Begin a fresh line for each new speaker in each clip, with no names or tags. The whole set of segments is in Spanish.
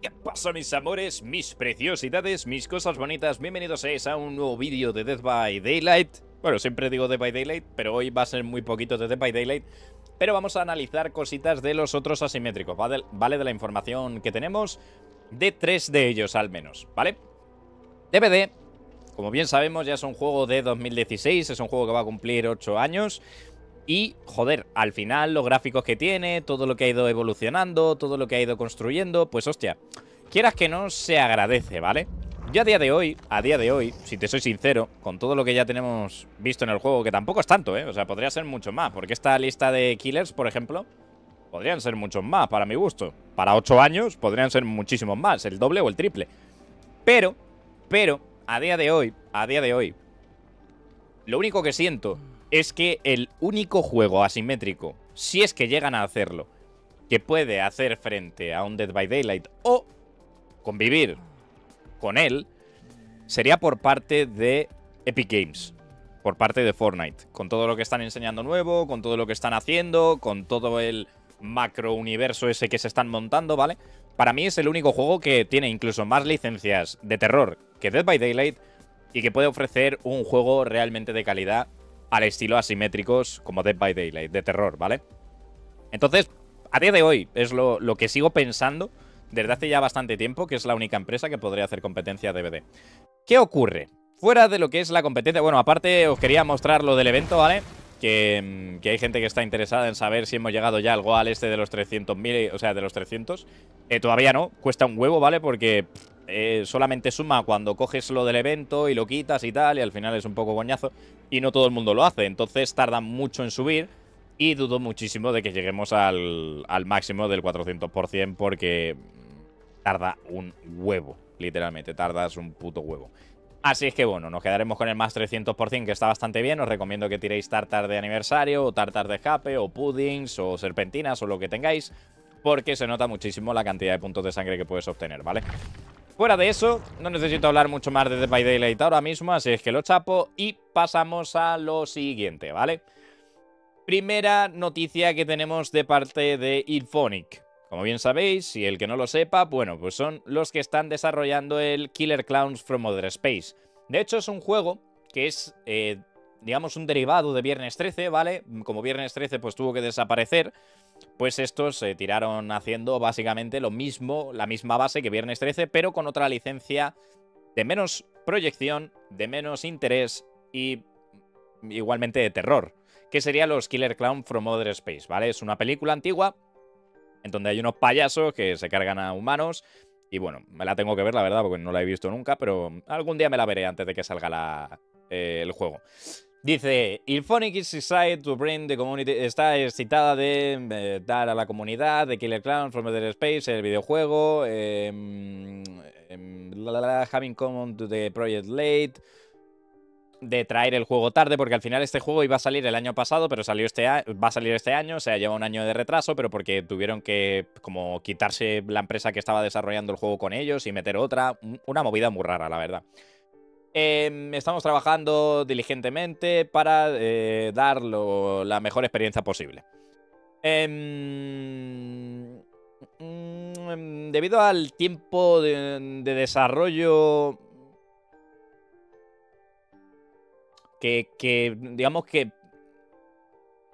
¿Qué pasa mis amores, mis preciosidades, mis cosas bonitas? Bienvenidos a un nuevo vídeo de Death by Daylight Bueno, siempre digo Death by Daylight, pero hoy va a ser muy poquito de Death by Daylight Pero vamos a analizar cositas de los otros asimétricos, ¿vale? De la información que tenemos, de tres de ellos al menos, ¿vale? DVD, como bien sabemos ya es un juego de 2016, es un juego que va a cumplir 8 años y, joder, al final los gráficos que tiene, todo lo que ha ido evolucionando, todo lo que ha ido construyendo, pues hostia, quieras que no, se agradece, ¿vale? Yo a día de hoy, a día de hoy, si te soy sincero, con todo lo que ya tenemos visto en el juego, que tampoco es tanto, ¿eh? O sea, podría ser mucho más, porque esta lista de killers, por ejemplo, podrían ser muchos más, para mi gusto. Para 8 años podrían ser muchísimos más, el doble o el triple. Pero, pero, a día de hoy, a día de hoy, lo único que siento es que el único juego asimétrico, si es que llegan a hacerlo, que puede hacer frente a un Dead by Daylight o convivir con él, sería por parte de Epic Games, por parte de Fortnite, con todo lo que están enseñando nuevo, con todo lo que están haciendo, con todo el macro universo ese que se están montando, ¿vale? Para mí es el único juego que tiene incluso más licencias de terror que Dead by Daylight y que puede ofrecer un juego realmente de calidad al estilo asimétricos como Dead by Daylight, de terror, ¿vale? Entonces, a día de hoy es lo, que sigo pensando desde hace ya bastante tiempo, que es la única empresa que podría hacer competencia a DVD. ¿Qué ocurre? Fuera de lo que es la competencia, bueno, aparte os quería mostrar lo del evento, ¿vale? Que, mm, que hay gente que está interesada en saber si hemos llegado ya al Goal este de los 300.000, o sea, de los 300. todavía no, cuesta un huevo, ¿vale? Porque... Eh, solamente suma cuando coges lo del evento y lo quitas y tal, y al final es un poco goñazo y no todo el mundo lo hace, entonces tarda mucho en subir, y dudo muchísimo de que lleguemos al, máximo del 400%, porque tarda un huevo, literalmente, tardas un puto huevo. Así es que bueno, nos quedaremos con el más 300% que está bastante bien. Os recomiendo que tiréis tartar de aniversario o tartar de escape o puddings o serpentinas o lo que tengáis porque se nota muchísimo la cantidad de puntos de sangre que puedes obtener, ¿vale? Fuera de eso, no necesito hablar mucho más de The by Daylight ahora mismo, así es que lo chapo y pasamos a lo siguiente, ¿vale? Primera noticia que tenemos de parte de Ilphonic. Como bien sabéis, y el que no lo sepa, bueno, pues son los que están desarrollando el Killer Clowns from Other Space. De hecho, es un juego que es, eh, digamos, un derivado de Viernes 13, ¿vale? Como Viernes 13 pues tuvo que desaparecer, pues estos se tiraron haciendo básicamente lo mismo, la misma base que Viernes 13, pero con otra licencia de menos proyección, de menos interés y igualmente de terror, que sería los Killer Clown from Mother Space, ¿vale? Es una película antigua en donde hay unos payasos que se cargan a humanos y bueno, me la tengo que ver, la verdad, porque no la he visto nunca, pero algún día me la veré antes de que salga la, eh, el juego. Dice, Il is excited to bring the community... Está excitada de eh, dar a la comunidad de Killer Clown from Outer Space, el videojuego, em, em, la, having come to the project late, de traer el juego tarde, porque al final este juego iba a salir el año pasado, pero salió este va a salir este año, o sea, lleva un año de retraso, pero porque tuvieron que como quitarse la empresa que estaba desarrollando el juego con ellos y meter otra, una movida muy rara, la verdad. Em, estamos trabajando diligentemente para eh, dar la mejor experiencia posible. Em, mm, mm, debido al tiempo de, desarrollo que, digamos que,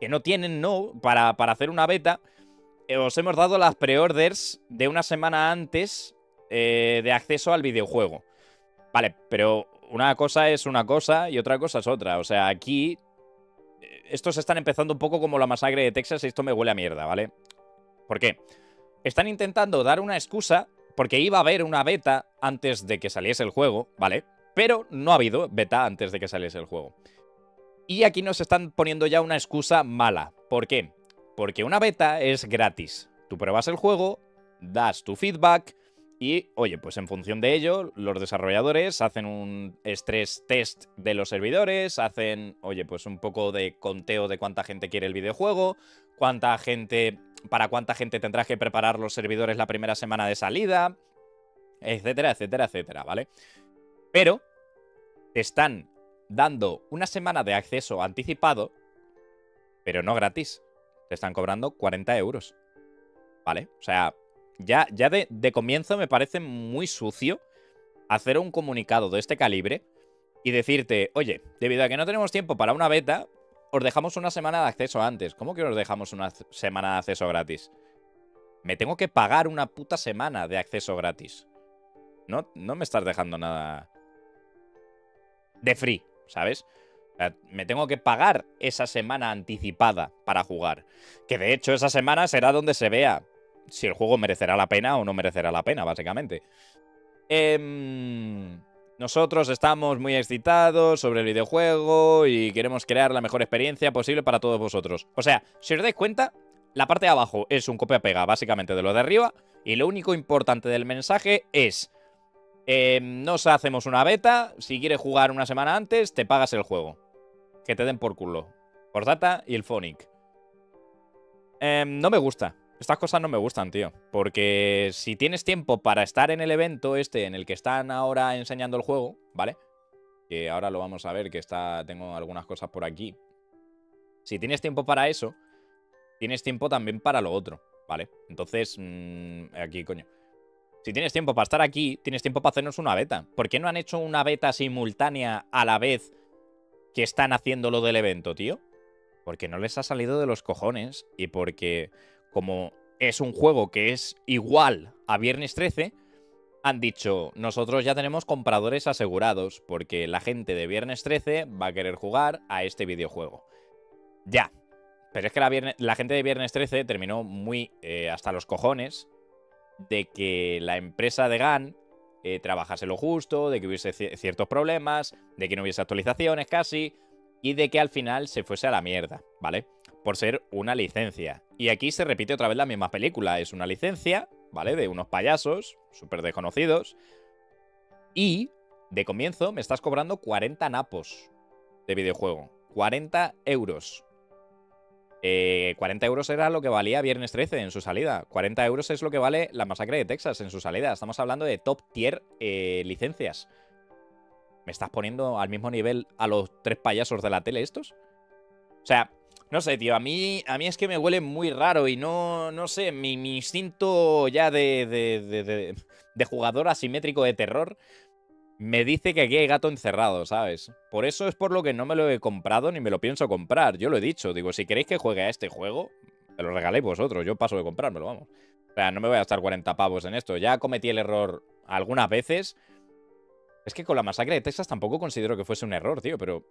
que no tienen, ¿no? Para, para hacer una beta, eh, os hemos dado las preorders de una semana antes eh, de acceso al videojuego. Vale, pero una cosa es una cosa y otra cosa es otra. O sea, aquí eh, estos están empezando un poco como la masacre de Texas y esto me huele a mierda, ¿vale? ¿Por qué? Están intentando dar una excusa porque iba a haber una beta antes de que saliese el juego, ¿vale? Pero no ha habido beta antes de que saliese el juego. Y aquí nos están poniendo ya una excusa mala. ¿Por qué? Porque una beta es gratis. Tú pruebas el juego, das tu feedback, y, oye, pues en función de ello, los desarrolladores hacen un estrés test de los servidores, hacen, oye, pues un poco de conteo de cuánta gente quiere el videojuego, cuánta gente, para cuánta gente tendrás que preparar los servidores la primera semana de salida, etcétera, etcétera, etcétera, ¿vale? Pero te están dando una semana de acceso anticipado, pero no gratis. Te están cobrando 40 euros, ¿vale? O sea, ya, ya de, comienzo me parece muy sucio hacer un comunicado de este calibre y decirte, oye, debido a que no tenemos tiempo para una beta, os dejamos una semana de acceso antes. ¿Cómo que os dejamos una semana de acceso gratis? Me tengo que pagar una puta semana de acceso gratis. No, no me estás dejando nada de free, ¿sabes? me tengo que pagar esa semana anticipada para jugar. Que de hecho esa semana será donde se vea si el juego merecerá la pena o no merecerá la pena, básicamente. Em, nosotros estamos muy excitados sobre el videojuego y queremos crear la mejor experiencia posible para todos vosotros. O sea, si os dais cuenta, la parte de abajo es un copia-pega básicamente de lo de arriba y lo único importante del mensaje es... Em, nos hacemos una beta, si quieres jugar una semana antes, te pagas el juego. Que te den por culo. Por data y el Phonic. Em, no me gusta. Estas cosas no me gustan, tío. Porque si tienes tiempo para estar en el evento este en el que están ahora enseñando el juego, ¿vale? Que ahora lo vamos a ver, que está tengo algunas cosas por aquí. Si tienes tiempo para eso, tienes tiempo también para lo otro, ¿vale? Entonces, mm, aquí, coño. Si tienes tiempo para estar aquí, tienes tiempo para hacernos una beta. ¿Por qué no han hecho una beta simultánea a la vez que están haciendo lo del evento, tío? Porque no les ha salido de los cojones y porque como es un juego que es igual a Viernes 13, han dicho, nosotros ya tenemos compradores asegurados, porque la gente de Viernes 13 va a querer jugar a este videojuego. Ya. Pero es que la, gente de Viernes 13 terminó muy eh, hasta los cojones de que la empresa de GAN eh, trabajase lo justo, de que hubiese ciertos problemas, de que no hubiese actualizaciones casi, y de que al final se fuese a la mierda, ¿vale? por ser una licencia. Y aquí se repite otra vez la misma película, es una licencia, ¿vale? De unos payasos súper desconocidos. Y de comienzo me estás cobrando 40 napos de videojuego. 40 euros. Eh, 40 euros era lo que valía Viernes 13 en su salida. 40 euros es lo que vale La Masacre de Texas en su salida. Estamos hablando de top tier eh, licencias. ¿Me estás poniendo al mismo nivel a los tres payasos de la tele estos? O sea, no sé, tío, a mí, a mí es que me huele muy raro y no, no sé, mi, instinto ya de, de, de, de, jugador asimétrico de terror me dice que aquí hay gato encerrado, ¿sabes? Por eso es por lo que no me lo he comprado ni me lo pienso comprar, yo lo he dicho, digo, si queréis que juegue a este juego, me lo regaléis vosotros, yo paso de comprármelo, vamos. O sea, no me voy a gastar 40 pavos en esto, ya cometí el error algunas veces... Es que con la masacre de Texas tampoco considero que fuese un error, tío, pero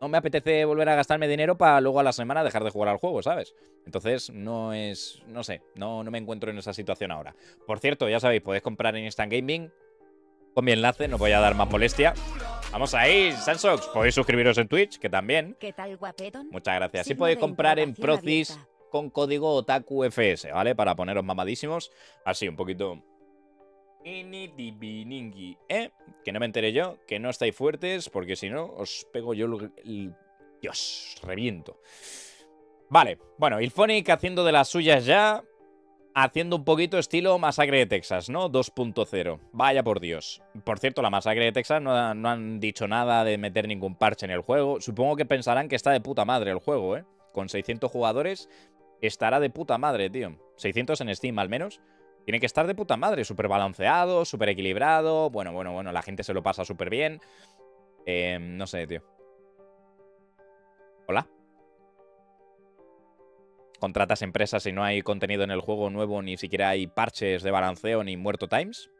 no me apetece volver a gastarme dinero para luego a la semana dejar de jugar al juego, ¿sabes? Entonces, no es. No sé, no, no me encuentro en esa situación ahora. Por cierto, ya sabéis, podéis comprar en Instant Gaming con mi enlace, no voy a dar más molestia. Vamos ahí, Sansox. Podéis suscribiros en Twitch, que también. ¿Qué tal, Muchas gracias. Sí podéis comprar en Procis con código OtakuFS, ¿vale? Para poneros mamadísimos. Así, un poquito eh? Que no me enteré yo, que no estáis fuertes, porque si no, os pego yo el... Dios, reviento. Vale, bueno, Ilphonic haciendo de las suyas ya, haciendo un poquito estilo Masacre de Texas, ¿no? 2.0. Vaya por Dios. Por cierto, la Masacre de Texas no, no, han dicho nada de meter ningún parche en el juego. Supongo que pensarán que está de puta madre el juego, ¿eh? Con 600 jugadores estará de puta madre, tío. 600 en Steam al menos. Tiene que estar de puta madre, súper balanceado, súper equilibrado. Bueno, bueno, bueno, la gente se lo pasa súper bien. Em, no sé, tío. Hola. Contratas empresas y no hay contenido en el juego nuevo, ni siquiera hay parches de balanceo, ni muerto times.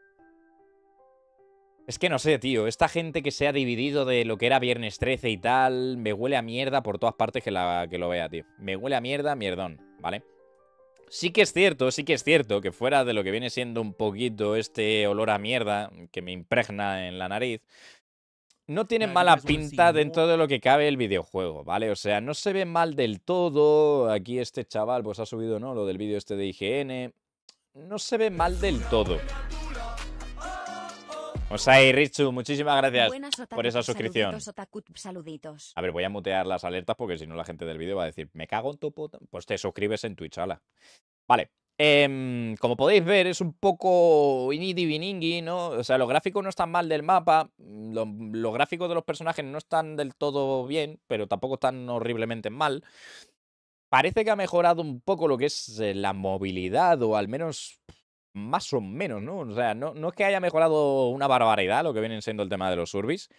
Es que no sé, tío. Esta gente que se ha dividido de lo que era Viernes 13 y tal, me huele a mierda por todas partes que, la, que lo vea, tío. Me huele a mierda, mierdón, ¿vale? Sí que es cierto, sí que es cierto que fuera de lo que viene siendo un poquito este olor a mierda que me impregna en la nariz, no tiene mala pinta dentro de lo que cabe el videojuego, ¿vale? O sea, no se ve mal del todo. Aquí este chaval pues ha subido, ¿no? Lo del vídeo este de IGN. No se ve mal del todo. Osai Richu, muchísimas gracias por esa suscripción. A ver, voy a mutear las alertas porque si no la gente del vídeo va a decir, me cago en tu puta. Pues te suscribes en Twitch, ala. Vale. Em, como podéis ver, es un poco inidi ¿no? O sea, los gráficos no están mal del mapa, los gráficos de los personajes no están del todo bien, pero tampoco están horriblemente mal. Parece que ha mejorado un poco lo que es eh, la movilidad, o al menos más o menos, ¿no? O sea, no, es que haya mejorado una barbaridad lo que vienen siendo el tema de los urbis,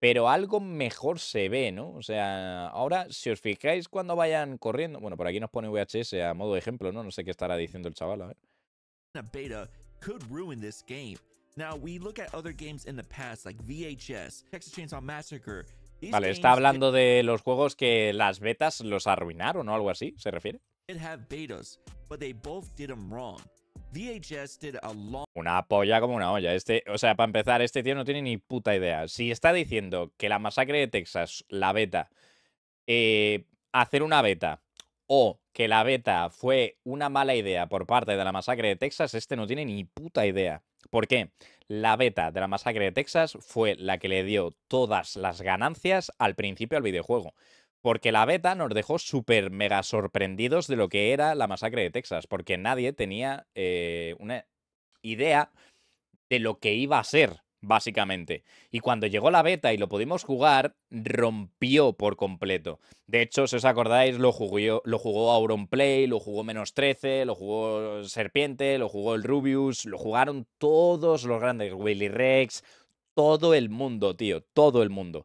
pero algo mejor se ve, ¿no? O sea, ahora, si os fijáis cuando vayan corriendo, bueno, por aquí nos pone VHS a modo de ejemplo, ¿no? No sé qué estará diciendo el chaval, a ver. vale, está hablando de los juegos que las betas los arruinaron o algo así, ¿se refiere? Una polla como una olla. Este, o sea, para empezar, este tío no tiene ni puta idea. Si está diciendo que la masacre de Texas, la beta, eh, hacer una beta o que la beta fue una mala idea por parte de la masacre de Texas, este no tiene ni puta idea. ¿Por qué? La beta de la masacre de Texas fue la que le dio todas las ganancias al principio al videojuego. Porque la beta nos dejó súper mega sorprendidos de lo que era la masacre de Texas, porque nadie tenía eh, una idea de lo que iba a ser, básicamente. Y cuando llegó la beta y lo pudimos jugar, rompió por completo. De hecho, si os acordáis, lo jugó, lo jugó Auronplay, lo jugó Menos 13, lo jugó Serpiente, lo jugó el Rubius, lo jugaron todos los grandes, Willy Rex, todo el mundo, tío, todo el mundo.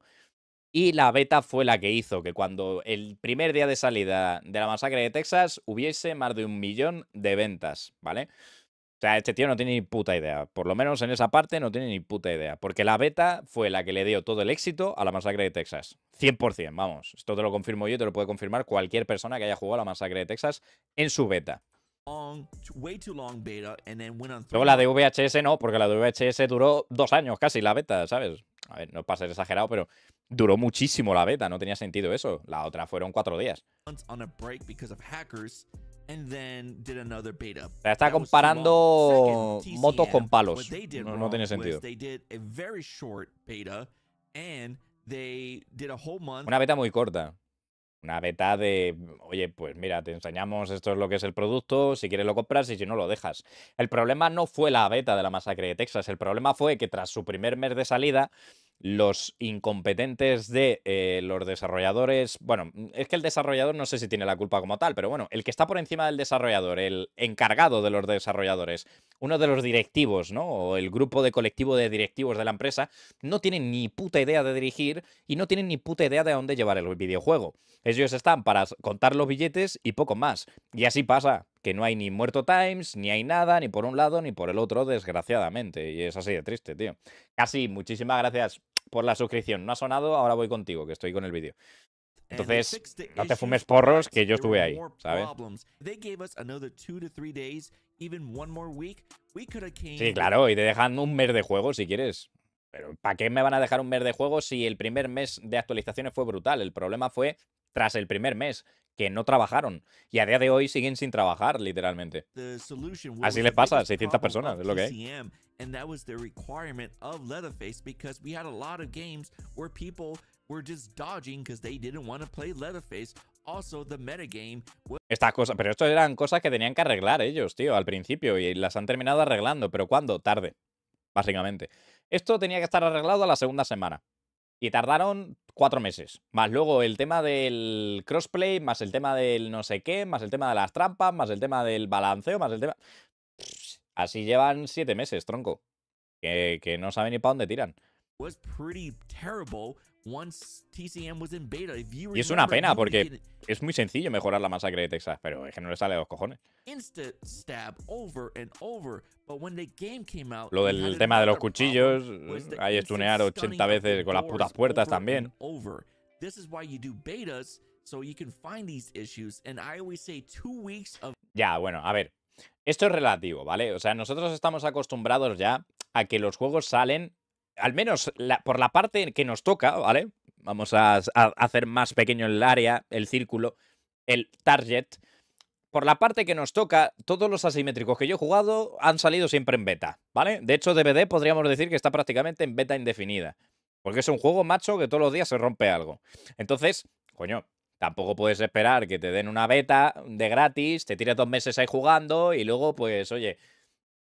Y la beta fue la que hizo que cuando el primer día de salida de la masacre de Texas hubiese más de un millón de ventas, ¿vale? O sea, este tío no tiene ni puta idea. Por lo menos en esa parte no tiene ni puta idea. Porque la beta fue la que le dio todo el éxito a la masacre de Texas. 100%, vamos. Esto te lo confirmo yo, te lo puede confirmar cualquier persona que haya jugado a la masacre de Texas en su beta.
Luego la de
VHS no, porque la de VHS duró dos años casi la beta, ¿sabes? A ver, no es para ser exagerado, pero duró muchísimo la beta, no tenía sentido eso. La otra fueron cuatro días.
Está comparando motos con palos. No, no tiene sentido. Una beta
muy corta. Una beta de, oye, pues mira, te enseñamos esto es lo que es el producto, si quieres lo compras y si no lo dejas. El problema no fue la beta de la masacre de Texas, el problema fue que tras su primer mes de salida, los incompetentes de eh, los desarrolladores. Bueno, mm, es que el desarrollador no sé si tiene la culpa como tal, pero bueno, el que está por encima del desarrollador, el encargado de los desarrolladores, uno de los directivos, ¿no? O el grupo de colectivo de directivos de la empresa, no tienen ni puta idea de dirigir y no tienen ni puta idea de a dónde llevar el videojuego. Ellos están para contar los billetes y poco más. Y así pasa que no hay ni Muerto Times, ni hay nada, ni por un lado, ni por el otro, desgraciadamente. Y es así de triste, tío. Casi, muchísimas gracias por la suscripción. No ha sonado, ahora voy contigo, que estoy con el vídeo. Entonces, no te fumes porros, que yo estuve ahí, ¿sabes? Sí, claro, y te dejan un mes de juego si quieres. Pero ¿para qué me van a dejar un mes de juego si el primer mes de actualizaciones fue brutal? El problema fue tras el primer mes, que no trabajaron. Y a día de hoy siguen sin trabajar, literalmente. Así les pasa a 600 personas, es lo que hay. Estas pero esto eran cosas que tenían que arreglar ellos, tío, al principio y las han terminado arreglando, pero ¿cuándo? Tarde, básicamente. Esto tenía que estar arreglado a la segunda semana. Y tardaron cuatro meses. Más luego el tema del crossplay, más el tema del no sé qué, más el tema de las trampas, más el tema del balanceo, más el tema... Así llevan siete meses, tronco. Que, no saben ni para dónde tiran.
Y es una pena porque
es muy sencillo mejorar la masacre de Texas, pero es que no le sale a los cojones. Lo del tema de los cuchillos, hay eh, estunear 80 veces con las putas puertas también. Ya, bueno, a ver. Esto es relativo, ¿vale? O sea, nosotros estamos acostumbrados ya a que los juegos salen al menos por la parte que nos toca, ¿vale? Vamos a, hacer más pequeño el área, el círculo, el target. Por la parte que nos toca, todos los asimétricos que yo he jugado han salido siempre en beta, ¿vale? De hecho, DVD podríamos decir que está prácticamente en beta indefinida. Porque es un juego macho que todos los días se rompe algo. Entonces, coño, tampoco puedes esperar que te den una beta de gratis, te tires dos meses ahí jugando y luego, pues, oye,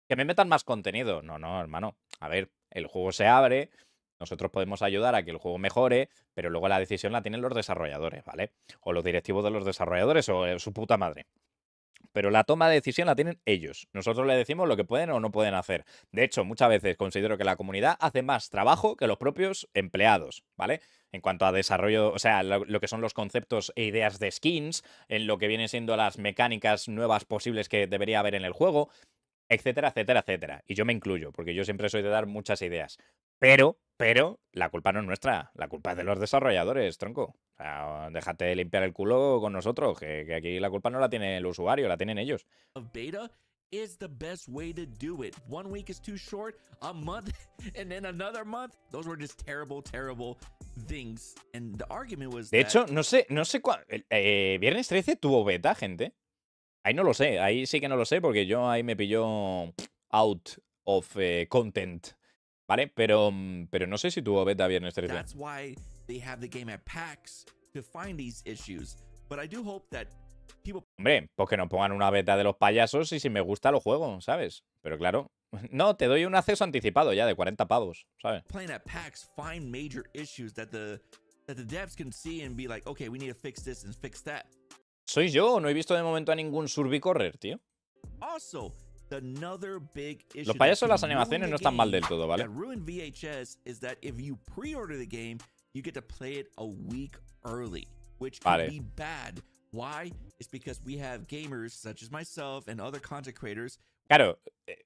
que me metan más contenido. No, no, hermano. A ver, el juego se abre, nosotros podemos ayudar a que el juego mejore, pero luego la decisión la tienen los desarrolladores, ¿vale? O los directivos de los desarrolladores o eh, su puta madre. Pero la toma de decisión la tienen ellos. Nosotros le decimos lo que pueden o no pueden hacer. De hecho, muchas veces considero que la comunidad hace más trabajo que los propios empleados, ¿vale? en cuanto a desarrollo, o sea, lo, lo, que son los conceptos e ideas de skins, en lo que vienen siendo las mecánicas nuevas posibles que debería haber en el juego etcétera, etcétera, etcétera. Y yo me incluyo, porque yo siempre soy de dar muchas ideas. Pero, pero, la culpa no es nuestra, la culpa es de los desarrolladores, tronco. O sea, déjate limpiar el culo con nosotros, que, aquí la culpa no la tiene el usuario, la tienen ellos.
De hecho,
no sé, no sé cuál. Eh, viernes 13 tuvo beta, gente. Ahí no lo sé, ahí sí que no lo sé, porque yo ahí me pilló out of eh, content. ¿Vale? Mm, pero, no sé si tuvo beta viernes 13. That's
why they have the game at PAX to find these issues. But I do hope that people...
Hombre, pues que nos pongan una beta de los payasos y si me gusta lo juego, ¿sabes? Pero claro, no, te doy un acceso anticipado ya de 40 pavos, ¿sabes?
Playing at PAX find major issues that the that the devs can see and be like, okay, we need to fix this and fix that.
¿Soy yo? No he visto de momento a ningún Surby correr, tío.
Los payasos de las animaciones no están mal del todo, ¿vale? VHS is that if you you the game, get to play it a week early, which Vale. Why? It's because we have gamers such as myself and other content creators
Claro,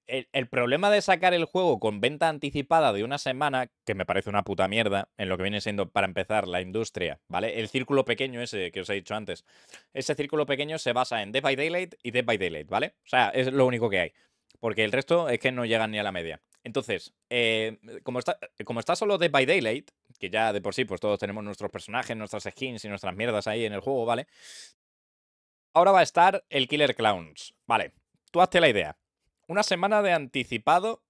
e, el, problema de sacar el juego con venta anticipada de una semana, que me parece una puta mierda, en lo que viene siendo, para empezar, la industria, ¿vale? El círculo pequeño ese que os he dicho antes. Ese círculo pequeño se basa en Death by Daylight y Death by Daylight, ¿vale? O sea, es lo único que hay. Porque el resto es que no llegan ni a la media. Entonces, eh, como, está, como está solo Death by Daylight, que ya de por sí, pues todos tenemos nuestros personajes, nuestras skins y nuestras mierdas ahí en el juego, ¿vale? Ahora va a estar el Killer Clowns, ¿vale? Tú hazte la idea una semana de anticipado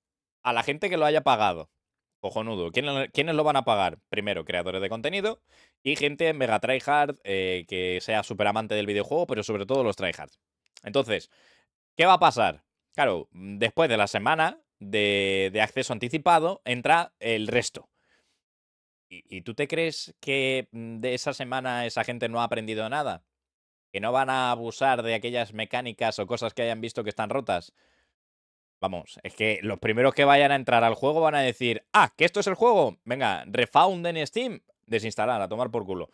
a la gente que lo haya pagado. Cojonudo. ¿Quiénes lo van a pagar? Primero, creadores de contenido y gente mega tryhard eh, que sea súper amante del videojuego, pero sobre todo los tryhards. Entonces, ¿qué va a pasar? Claro, mm, después de la semana de, acceso anticipado entra el resto. ¿Y tú te crees que mm, de esa semana esa gente no ha aprendido nada? ¿Que no van a abusar de aquellas mecánicas o cosas que hayan visto que están rotas? Vamos, es que los primeros que vayan a entrar al juego van a decir, ah, que esto es el juego, venga, refound en Steam, desinstalar, a tomar por culo.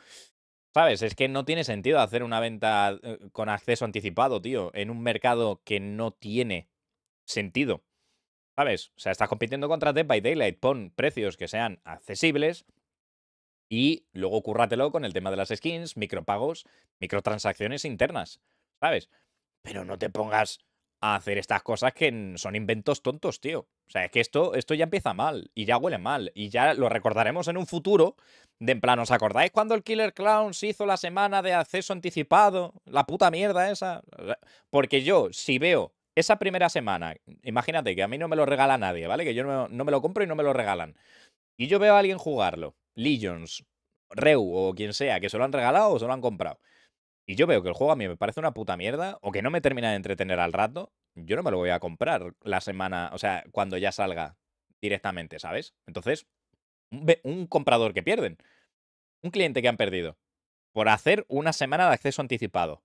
¿Sabes? Es que no tiene sentido hacer una venta eh, con acceso anticipado, tío, en un mercado que no tiene sentido. ¿Sabes? O sea, estás compitiendo contra Dead by Daylight, pon precios que sean accesibles y luego cúrratelo con el tema de las skins, micropagos, microtransacciones internas, ¿sabes? Pero no te pongas a hacer estas cosas que son inventos tontos, tío. O sea, es que esto, esto ya empieza mal y ya huele mal y ya lo recordaremos en un futuro. De en plan, ¿os acordáis cuando el Killer Clowns hizo la semana de acceso anticipado? La puta mierda esa. Porque yo, si veo esa primera semana, imagínate que a mí no me lo regala nadie, ¿vale? Que yo no, no me lo compro y no me lo regalan. Y yo veo a alguien jugarlo, Legions, Reu o quien sea, que se lo han regalado o se lo han comprado y yo veo que el juego a mí me parece una puta mierda o que no me termina de entretener al rato, yo no me lo voy a comprar la semana, o sea, cuando ya salga directamente, ¿sabes? Entonces, un, comprador que pierden, un cliente que han perdido por hacer una semana de acceso anticipado.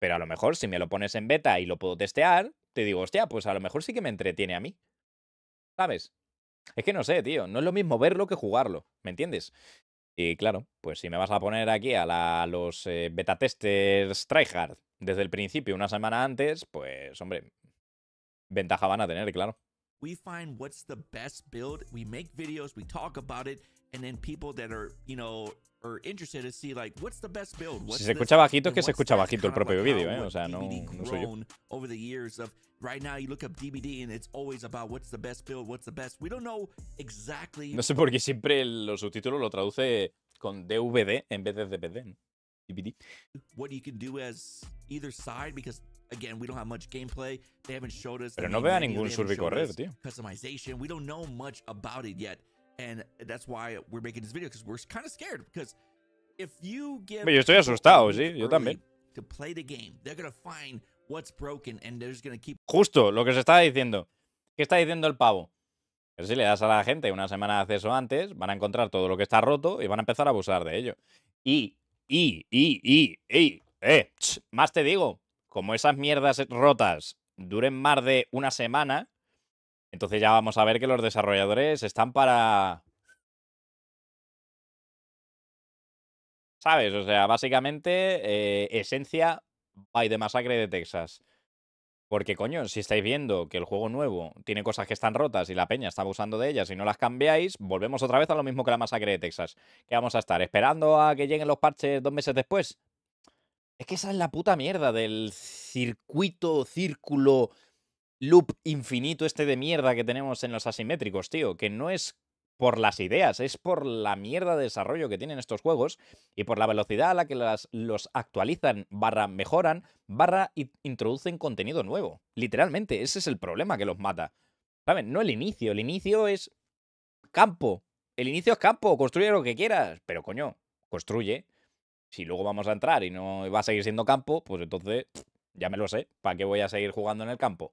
Pero a lo mejor si me lo pones en beta y lo puedo testear, te digo, hostia, pues a lo mejor sí que me entretiene a mí. ¿Sabes? Es que no sé, tío, no es lo mismo verlo que jugarlo, ¿me entiendes? Y claro, pues si me vas a poner aquí a la, los eh, beta testers tryhard desde el principio, una semana antes, pues hombre, ventaja van a tener, claro.
We find what's the best build, we make videos, we talk about it. and then people that are, you know, are interested to see like what's the best build. What's si se escucha bajito es que se escucha bajito el propio vídeo, eh? O sea, no, no soy yo. Over the years of right now you look up DVD and it's always about what's the best build, what's the best. We don't know exactly No sé por
qué siempre los subtítulos lo traduce con DVD en vez de DVD. ¿no? DVD.
What you can do as either side because Again, we don't have much gameplay. They haven't showed us. Pero no vea ningún survey correr, tío. Customization. We don't know much about it yet. And Yo estoy asustado, sí, yo también.
Justo lo que se estaba diciendo. ¿Qué está diciendo el pavo? Que si le das a la gente una semana de acceso antes, van a encontrar todo lo que está roto y van a empezar a abusar de ello. Y y y y y eh, más te digo, como esas mierdas rotas duren más de una semana, entonces ya vamos a ver que los desarrolladores están para ¿Sabes? O sea, básicamente, eh, esencia by de masacre de Texas. Porque, coño, si estáis viendo que el juego nuevo tiene cosas que están rotas y la peña está abusando de ellas y no las cambiáis, volvemos otra vez a lo mismo que la masacre de Texas. ¿Qué vamos a estar? ¿Esperando a que lleguen los parches dos meses después? Es que esa es la puta mierda del circuito, círculo, loop infinito este de mierda que tenemos en los asimétricos, tío. Que no es por las ideas, es por la mierda de desarrollo que tienen estos juegos y por la velocidad a la que los actualizan, barra mejoran, barra introducen contenido nuevo. Literalmente, ese es el problema que los mata. ¿Saben? No el inicio, el inicio es campo. El inicio es campo, construye lo que quieras, pero coño, construye. Si luego vamos a entrar y no va a seguir siendo campo, pues entonces ya me lo sé, ¿para qué voy a seguir jugando en el campo?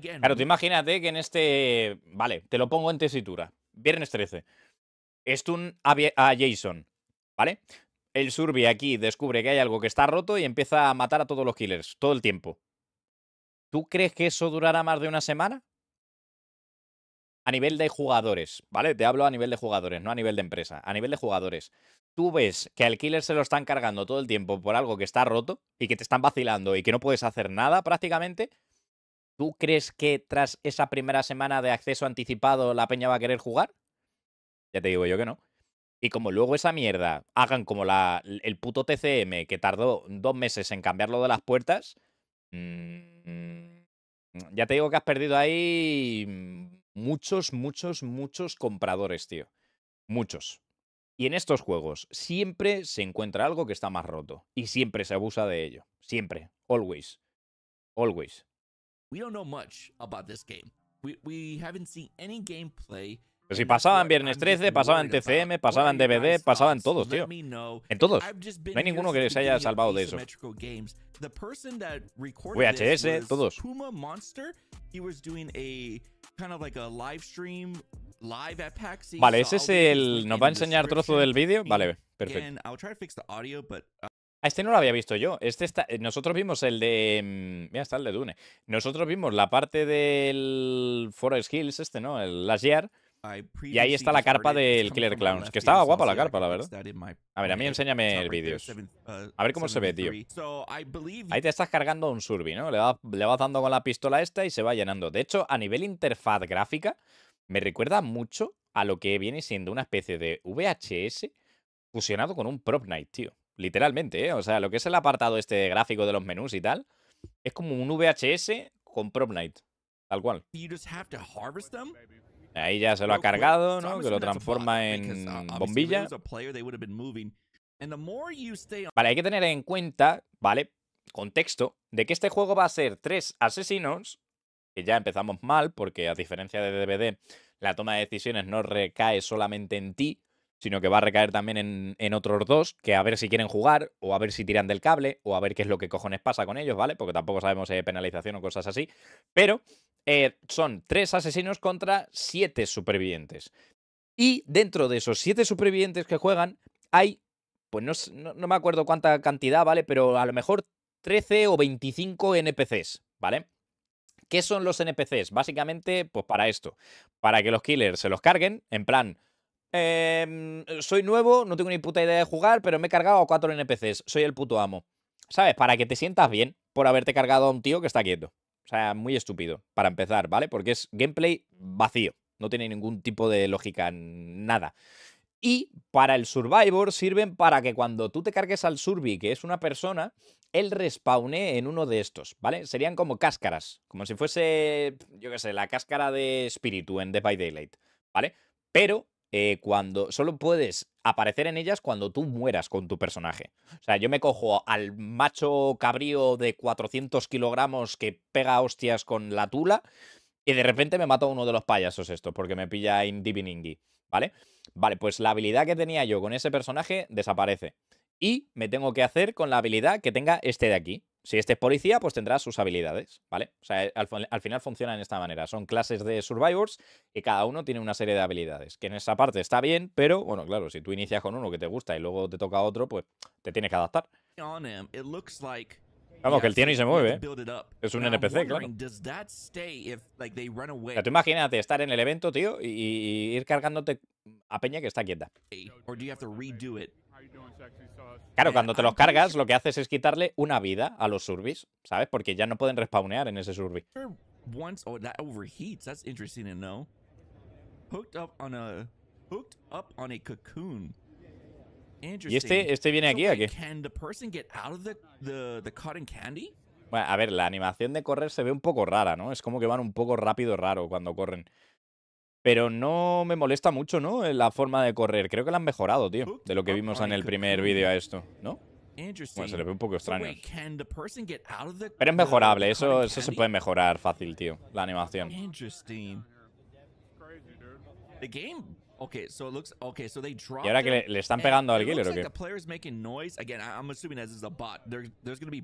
Claro, tú imagínate que en este. Vale, te lo pongo en tesitura. Viernes 13. es un a Jason. ¿Vale? El Surby aquí descubre que hay algo que está roto y empieza a matar a todos los killers todo el tiempo. ¿Tú crees que eso durará más de una semana? A nivel de jugadores, ¿vale? Te hablo a nivel de jugadores, no a nivel de empresa. A nivel de jugadores. Tú ves que al killer se lo están cargando todo el tiempo por algo que está roto y que te están vacilando y que no puedes hacer nada prácticamente. ¿Tú crees que tras esa primera semana de acceso anticipado la peña va a querer jugar? Ya te digo yo que no. Y como luego esa mierda hagan como el puto TCM que tardó dos meses en cambiarlo de las puertas, mm, mm, ya te digo que has perdido ahí mm, muchos, muchos, muchos compradores, tío. Muchos. Y en estos juegos siempre se encuentra algo que está más roto. Y siempre se abusa de ello. Siempre. Always. Always
we don't know much about game. We, we haven't seen gameplay.
Pero si pasaba Viernes 13, pasaban en TCM, pasaba en DVD, pasaba todos, tío. En todos. No hay ninguno que se haya salvado de eso. VHS, todos. Vale, ese es el... ¿Nos va a enseñar trozo del vídeo? Vale, perfecto. A ah, este no lo había visto yo. Este está, eh, nosotros vimos el de. Mm, mira, está el de Dune. Nosotros vimos la parte del Forest Hills, este, ¿no? El Last Year.
Y ahí está la carpa del
Killer Clowns. Que estaba guapa la carpa, la verdad. A ver, a mí enséñame el vídeo. Uh, a ver cómo se ve, tío. Ahí te estás cargando un Surby, ¿no? Le, va, vas dando con la pistola esta y se va llenando. De hecho, a nivel interfaz gráfica, me recuerda mucho a lo que viene siendo una especie de VHS fusionado con un Prop Night, tío. Literalmente, ¿eh? O sea, lo que es el apartado este gráfico de los menús y tal, es como un VHS con Prop Night. Tal cual. Ahí ya se lo ha cargado, ¿no? Que lo transforma en uh, bombilla. Vale, hay que tener en cuenta, ¿vale? Contexto, de que este juego va a ser tres asesinos, que ya empezamos mal, porque a diferencia de DVD, la toma de decisiones no recae solamente en ti, sino que va a recaer también en, otros dos, que a ver si quieren jugar, o a ver si tiran del cable, o a ver qué es lo que cojones pasa con ellos, ¿vale? Porque tampoco sabemos hay eh, penalización o cosas así. Pero eh, son tres asesinos contra siete supervivientes. Y dentro de esos siete supervivientes que juegan, hay, pues no, no me acuerdo cuánta cantidad, ¿vale? Pero a lo mejor 13 o 25 NPCs, ¿vale? ¿Qué son los NPCs? Básicamente, pues para esto. Para que los killers se los carguen, en plan, Em, soy nuevo, no tengo ni puta idea de jugar, pero me he cargado a cuatro NPCs. Soy el puto amo. ¿Sabes? Para que te sientas bien por haberte cargado a un tío que está quieto. O sea, muy estúpido, para empezar, ¿vale? Porque es gameplay vacío. No tiene ningún tipo de lógica, nada. Y para el Survivor sirven para que cuando tú te cargues al Survi, que es una persona, él respawnee en uno de estos, ¿vale? Serían como cáscaras, como si fuese, yo qué sé, la cáscara de espíritu en Dead by Daylight, ¿vale? Pero eh, cuando solo puedes aparecer en ellas cuando tú mueras con tu personaje. O sea, yo me cojo al macho cabrío de 400 kilogramos que pega hostias con la tula y de repente me mato a uno de los payasos estos porque me pilla en ¿vale? Vale, pues la habilidad que tenía yo con ese personaje desaparece. Y me tengo que hacer con la habilidad que tenga este de aquí, si este es policía, pues tendrá sus habilidades, ¿vale? O sea, eh, al, final funciona de esta manera. Son clases de survivors y cada uno tiene una serie de habilidades. Que en esa parte está bien, pero bueno, claro, si tú inicias con uno que te gusta y luego te toca otro, pues te tienes que adaptar.
Vamos, que el tiene y se mueve. ¿eh? Es un NPC, claro. O sea, tú imagínate
estar en el evento, tío, y ir cargándote a Peña que está quieta.
Claro, cuando te los cargas,
lo que haces es quitarle una vida a los Surbis, ¿sabes? Porque ya no pueden respawnear en ese survi
oh, ¿Y este, este viene aquí o qué?
Bueno, a ver, la animación de correr se ve un poco rara, ¿no? Es como que van un poco rápido raro cuando corren pero no me molesta mucho, ¿no? La forma de correr. Creo que la han mejorado, tío, de lo que vimos en el primer vídeo a esto, ¿no? Bueno, se le ve un poco extraño. Pero es mejorable, eso, se puede mejorar fácil, tío, la animación. Y
ahora que le, están pegando al killer o qué?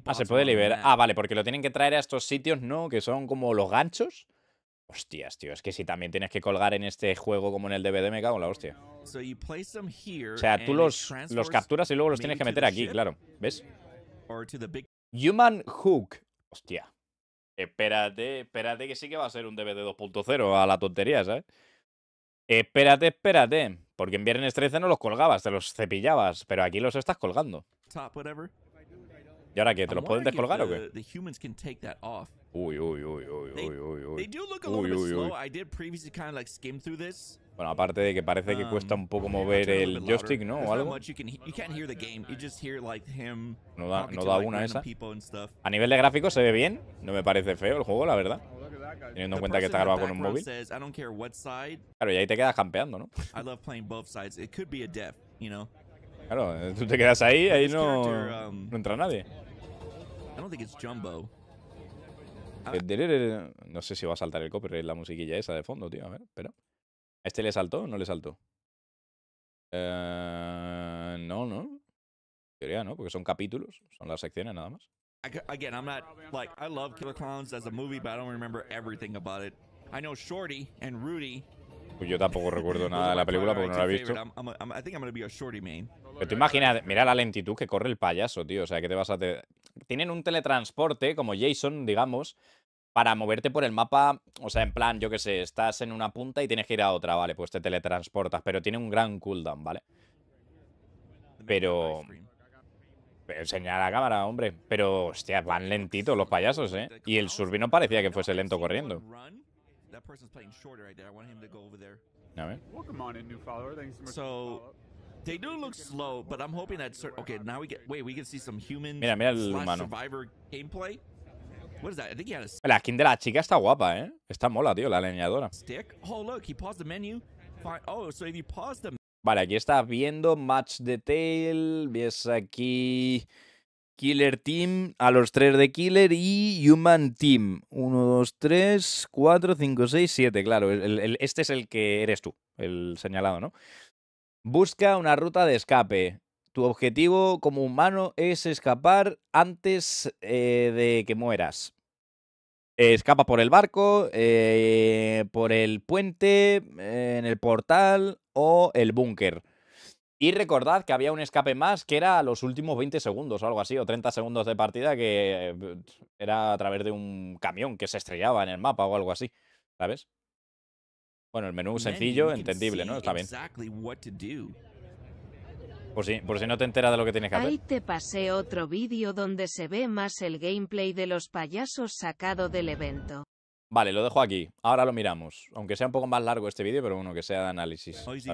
Ah, se puede liberar. Ah,
vale, porque lo tienen que traer a estos sitios, ¿no? Que son como los ganchos. Hostias, tío, es que si también tienes que colgar en este juego como en el DVD, me cago en la hostia. O sea, tú los, los capturas y luego los tienes que meter aquí, claro. ¿Ves? Human Hook. Hostia. Espérate, espérate que sí que va a ser un DVD 2.0 a la tontería, ¿sabes? Espérate, espérate. Porque en Viernes 13 no los colgabas, te los cepillabas, pero aquí los estás colgando. ¿Y ahora qué? ¿Te los pueden descolgar o qué? Uy, uy, uy, uy, uy, uy, uy. Uy,
uy, Bueno, aparte de que parece que um, cuesta un poco mover el joystick, ¿no? O algo. No da, una esa.
A nivel de gráfico se ve bien. No me parece feo el juego, la verdad. Oh, Teniendo en cuenta que está grabado con un móvil. Claro, y ahí te quedas campeando, ¿no? Claro, tú te quedas ahí, ahí no, um, no entra nadie. No sé si va a saltar el copyright la musiquilla esa de fondo, tío. A ver, espera. ¿A este le saltó o no le saltó? Eh, no, no. En teoría no, porque son capítulos, son las secciones nada más.
Again, I'm not like I love Killer Clowns as a movie, but I don't remember everything about it. I know Shorty and Rudy
pues yo tampoco recuerdo nada de la película porque no la he visto. Pero tú imaginas, mira la lentitud que corre el payaso, tío. O sea, que te vas a... Tienen un teletransporte, como Jason, digamos, para moverte por el mapa, o sea, en plan, yo qué sé, estás en una punta y tienes que ir a otra, vale, pues te teletransportas, pero tiene un gran cooldown, ¿vale? Pero... Enseñar a la cámara, hombre. Pero, hostia, van lentitos los payasos, ¿eh? Y el Surbi no parecía que fuese lento corriendo
that person's playing shorter right there. I want him to go over there. All right. Welcome on a new follower. Thanks so So. They do look slow, but I'm hoping that. Okay, now we get. Wait, we can see some human. Mira, mira el humano. Survivor gameplay. What is that? I think he had a...
La skin de la chica está guapa, ¿eh? Está mola, tío, la leñadora. Stick?
Oh, look, he paused the menu. Fine. Oh, so if you pause the...
Vale, aquí estás viendo Match Detail, ves aquí Killer Team, a los tres de Killer y Human Team. Uno, dos, tres, cuatro, cinco, seis, siete. Claro, este es el que eres tú, el señalado, ¿no? Busca una ruta de escape. Tu objetivo como humano es escapar antes eh, de que mueras. Escapa por el barco, eh, por el puente, en el portal o el búnker. Y recordad que había un escape más que era los últimos 20 segundos o algo así, o 30 segundos de partida, que eh, era a través de un camión que se estrellaba en el mapa o algo así, ¿sabes? Bueno, el menú sencillo, entendible, ¿no? Está bien. Por si, no te enteras de lo que tienes que hacer. Ahí te pasé otro vídeo donde se ve más el gameplay de los payasos sacado del evento. Vale, lo dejo aquí. Ahora lo miramos. Aunque sea un poco más largo este vídeo, pero bueno, que sea de análisis. Es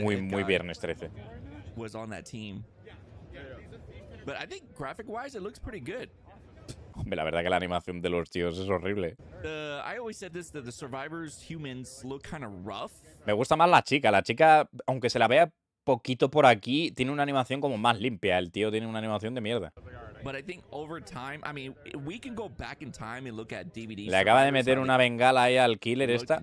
muy, muy viernes 13.
Hombre, la verdad que la animación de los tíos es horrible. Uh, Me gusta más la chica. La chica, aunque se la vea poquito por aquí, tiene una animación como más limpia. El tío tiene una animación de mierda.
Le acaba de meter una bengala ahí al killer esta.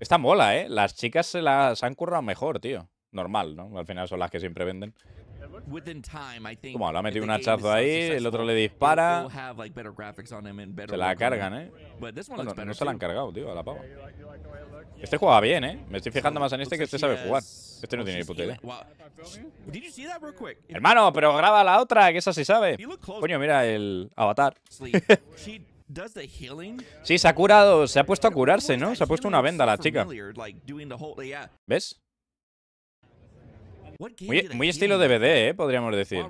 Esta mola, ¿eh?
Las chicas se las han currado mejor, tío. Normal, ¿no? Al final son las que siempre venden. Como le ha metido un hachazo ahí, el otro le dispara.
Se la cargan, ¿eh? no se la han cargado,
tío, a la pava. Este juega bien, ¿eh? Me estoy fijando más en este que este sabe jugar. Este no tiene ni puta idea. Hermano, pero graba la otra, que esa sí sabe. Coño, mira el avatar. sí, se ha curado, se ha puesto a curarse, ¿no? Se ha puesto una venda la chica. ¿Ves?
Muy, estilo DVD, ¿eh? podríamos decir.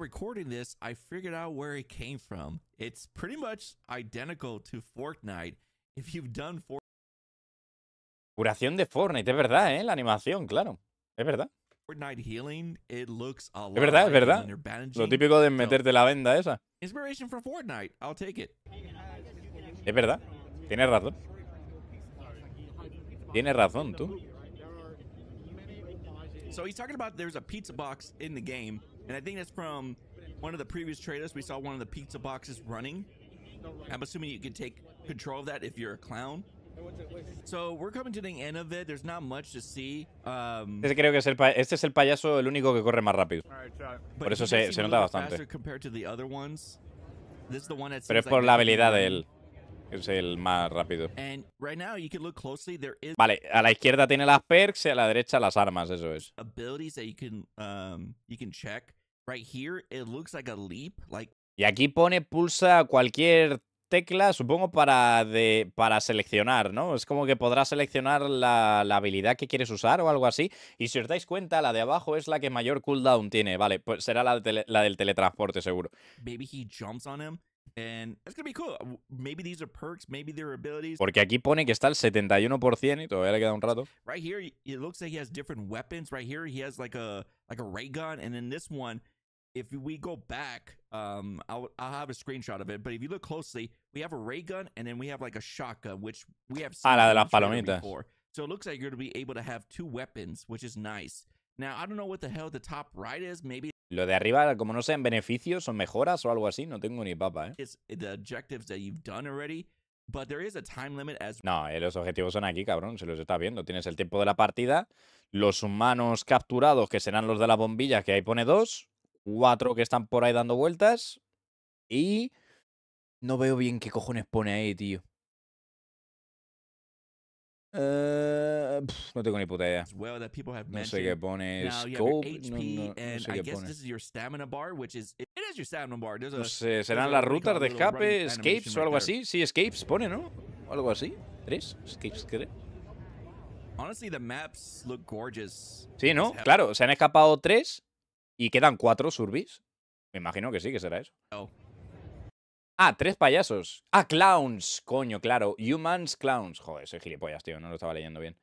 Curación de Fortnite, es verdad, ¿eh? La animación, claro. Es verdad.
Es verdad, es verdad. Lo típico de meterte
la venda esa. Es verdad. Tienes razón. Tienes razón, tú.
So he's talking about there's a pizza box in the game, and I think that's from one of the previous trailers. We saw one of the pizza boxes running. I'm assuming you can take control of that if you're a clown. So we're coming to the end of it. There's not much to see. Um, creo que
es el este es el payaso el único que corre más rápido. Por eso se, se nota bastante.
Pero es por la habilidad de él.
es el más rápido. Vale, a la izquierda tiene las perks y a la derecha las armas, eso es. Um, y aquí pone pulsa cualquier tecla, supongo, para, de, para seleccionar, ¿no? Es como que podrás seleccionar la, habilidad que quieres usar o algo así. Y si os dais cuenta, la de abajo es la que mayor cooldown tiene. Vale, pues será la, del teletransporte, seguro.
And it's gonna be cool. Maybe these are perks, maybe they're abilities. Porque aquí
pone que está al 71% y todavía le queda un rato.
Right here, it looks like he has different weapons. Right here, he has like a like a ray gun, and then this one. If we go back, um, I'll, I'll have a screenshot of it. But if you look closely, we have a ray gun, and then we have like a shotgun, which we have. Ah, la de las palomitas. Before. So it looks like you're gonna be able to have two weapons, which is nice. Now I don't know what the hell the top right is. Maybe
Lo de arriba, como no sean beneficios, o mejoras o algo así, no tengo ni papa, ¿eh? No, los objetivos son aquí, cabrón, se los está viendo. Tienes el tiempo de la partida, los humanos capturados, que serán los de la bombilla, que ahí pone dos, cuatro que están por ahí dando vueltas, y... No veo bien qué cojones pone ahí, tío. Eh, no tengo ni puta idea. no sé qué pone. scope. no, sé qué pone.
no sé, serán las rutas de escape, escapes o algo así.
Sí, escapes pone, ¿no? O algo así. Tres, escapes, creo.
Sí, ¿no? Claro,
se han escapado tres y quedan cuatro surbis. Me imagino que sí, que será eso. Oh. Ah, tres payasos. Ah, clowns, coño, claro. Humans, clowns. Joder, soy gilipollas, tío, no lo estaba leyendo bien.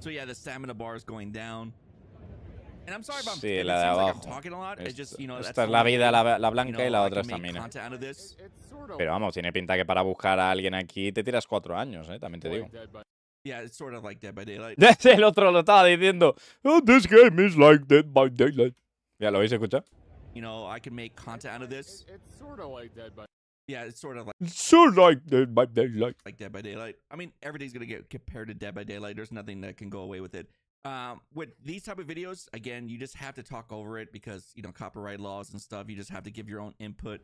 So yeah, the stamina bar going down. sí, la de abajo. esta es la vida, la, blanca y la otra también.
Pero vamos, tiene pinta que para buscar a alguien aquí te tiras cuatro años, ¿eh? también te digo.
Yeah, it's sort of like Dead by Daylight.
El otro lo estaba diciendo. Oh, this game is like Dead by Daylight. Ya lo habéis escuchado.
You know, I can make content out of this. it's sort of like Dead by. Yeah, it's sort of like.
It's sort of like Dead by Daylight.
Like Dead by Daylight. I mean, everything's gonna get compared to Dead by Daylight. There's nothing that can go away with it. Um, with these type of videos, again, you just have to talk over it because you know copyright laws and stuff. You just have to give your own input.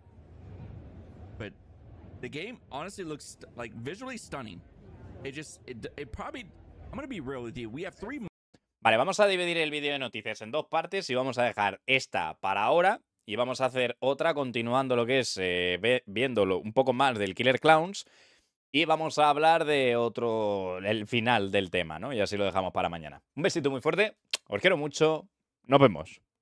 But the game honestly looks like visually stunning.
Vale, vamos a dividir el vídeo de noticias en dos partes y vamos a dejar esta para ahora y vamos a hacer otra continuando lo que es eh, viéndolo un poco más del Killer Clowns y vamos a hablar de otro, el final del tema, ¿no? Y así lo dejamos para mañana. Un besito muy fuerte, os quiero mucho, nos vemos.